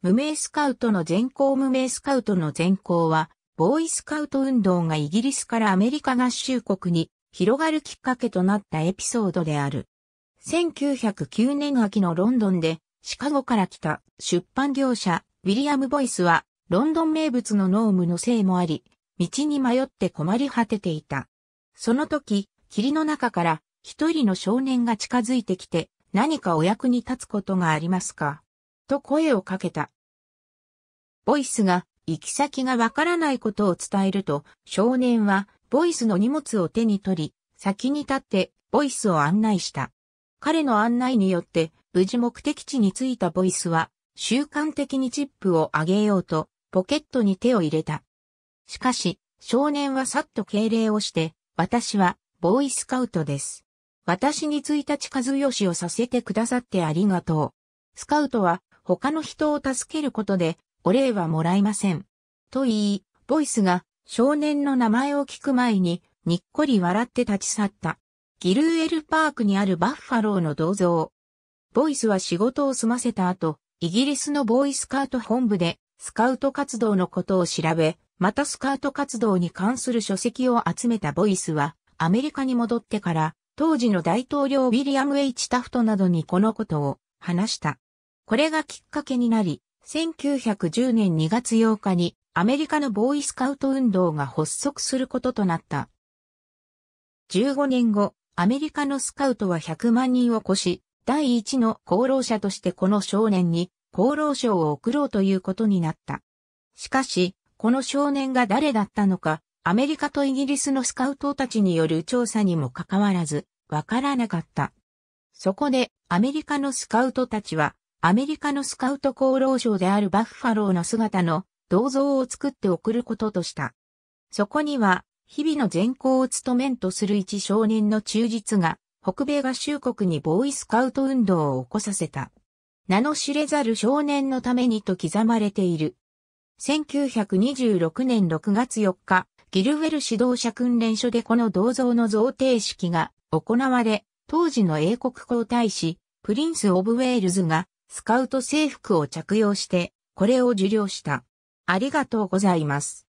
無名スカウトの全校無名スカウトの全校は、ボーイスカウト運動がイギリスからアメリカ合衆国に広がるきっかけとなったエピソードである。1909年秋のロンドンで、シカゴから来た出版業者、ウィリアム・ボイスは、ロンドン名物のノームのせいもあり、道に迷って困り果てていた。その時、霧の中から一人の少年が近づいてきて、何かお役に立つことがありますかと声をかけた。ボイスが行き先がわからないことを伝えると、少年はボイスの荷物を手に取り、先に立ってボイスを案内した。彼の案内によって、無事目的地に着いたボイスは、習慣的にチップをあげようと、ポケットに手を入れた。しかし、少年はさっと敬礼をして、私は、ボーイスカウトです。私に1日数よしをさせてくださってありがとう。スカウトは、他の人を助けることで、お礼はもらえません。と言い、ボイスが少年の名前を聞く前に、にっこり笑って立ち去った。ギルーエルパークにあるバッファローの銅像。ボイスは仕事を済ませた後、イギリスのボーイスカート本部で、スカウト活動のことを調べ、またスカウト活動に関する書籍を集めたボイスは、アメリカに戻ってから、当時の大統領ウィリアム・ H・ タフトなどにこのことを話した。これがきっかけになり、1910年2月8日にアメリカのボーイスカウト運動が発足することとなった。15年後、アメリカのスカウトは100万人を超し、第一の功労者としてこの少年に功労賞を贈ろうということになった。しかし、この少年が誰だったのか、アメリカとイギリスのスカウトたちによる調査にもかかわらず、わからなかった。そこで、アメリカのスカウトたちは、アメリカのスカウト功労賞であるバッファローの姿の銅像を作って送ることとした。そこには、日々の善行を務めんとする一少年の忠実が、北米合衆国にボーイスカウト運動を起こさせた。名の知れざる少年のためにと刻まれている。1926年6月4日、ギルウェル指導者訓練所でこの銅像の贈呈式が行われ、当時の英国皇太子、プリンス・オブ・ウェールズがスカウト制服を着用して、これを受領した。ありがとうございます。